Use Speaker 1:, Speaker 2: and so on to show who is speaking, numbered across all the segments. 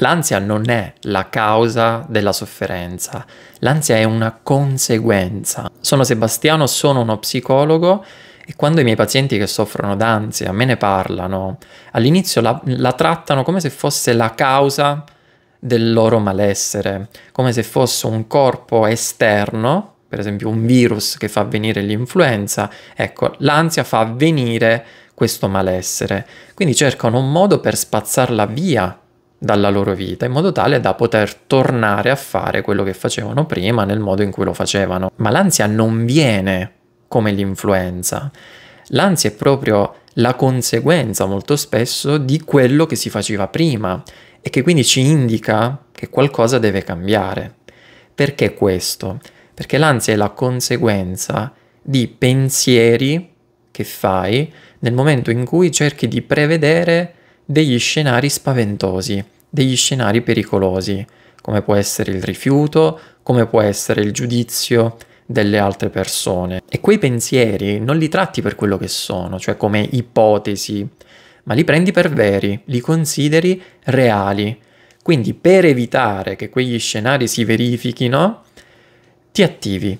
Speaker 1: L'ansia non è la causa della sofferenza, l'ansia è una conseguenza. Sono Sebastiano, sono uno psicologo e quando i miei pazienti che soffrono d'ansia me ne parlano, all'inizio la, la trattano come se fosse la causa del loro malessere, come se fosse un corpo esterno, per esempio un virus che fa venire l'influenza, ecco, l'ansia fa venire questo malessere. Quindi cercano un modo per spazzarla via dalla loro vita in modo tale da poter tornare a fare quello che facevano prima nel modo in cui lo facevano. Ma l'ansia non viene come l'influenza, l'ansia è proprio la conseguenza molto spesso di quello che si faceva prima e che quindi ci indica che qualcosa deve cambiare. Perché questo? Perché l'ansia è la conseguenza di pensieri che fai nel momento in cui cerchi di prevedere degli scenari spaventosi, degli scenari pericolosi, come può essere il rifiuto, come può essere il giudizio delle altre persone. E quei pensieri non li tratti per quello che sono, cioè come ipotesi, ma li prendi per veri, li consideri reali. Quindi per evitare che quegli scenari si verifichino, ti attivi,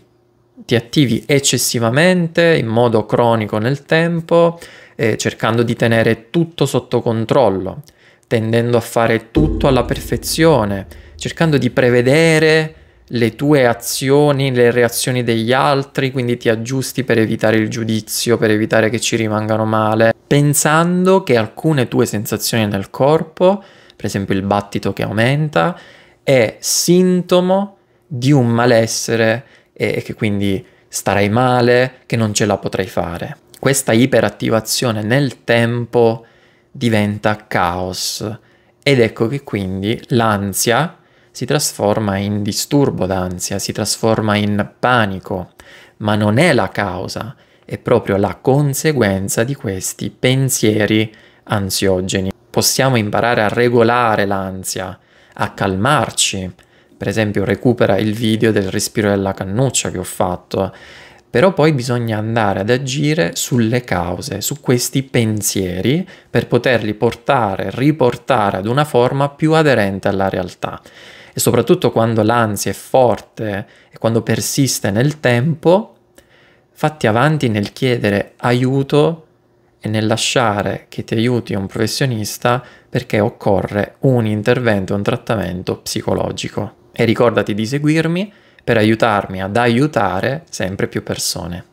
Speaker 1: ti attivi eccessivamente, in modo cronico nel tempo, eh, cercando di tenere tutto sotto controllo, tendendo a fare tutto alla perfezione, cercando di prevedere le tue azioni, le reazioni degli altri, quindi ti aggiusti per evitare il giudizio, per evitare che ci rimangano male, pensando che alcune tue sensazioni nel corpo, per esempio il battito che aumenta, è sintomo di un malessere e che quindi starai male, che non ce la potrai fare questa iperattivazione nel tempo diventa caos ed ecco che quindi l'ansia si trasforma in disturbo d'ansia, si trasforma in panico, ma non è la causa, è proprio la conseguenza di questi pensieri ansiogeni. Possiamo imparare a regolare l'ansia, a calmarci. Per esempio recupera il video del respiro della cannuccia che ho fatto, però poi bisogna andare ad agire sulle cause, su questi pensieri, per poterli portare, riportare ad una forma più aderente alla realtà. E soprattutto quando l'ansia è forte e quando persiste nel tempo, fatti avanti nel chiedere aiuto e nel lasciare che ti aiuti un professionista perché occorre un intervento, un trattamento psicologico. E ricordati di seguirmi per aiutarmi ad aiutare sempre più persone.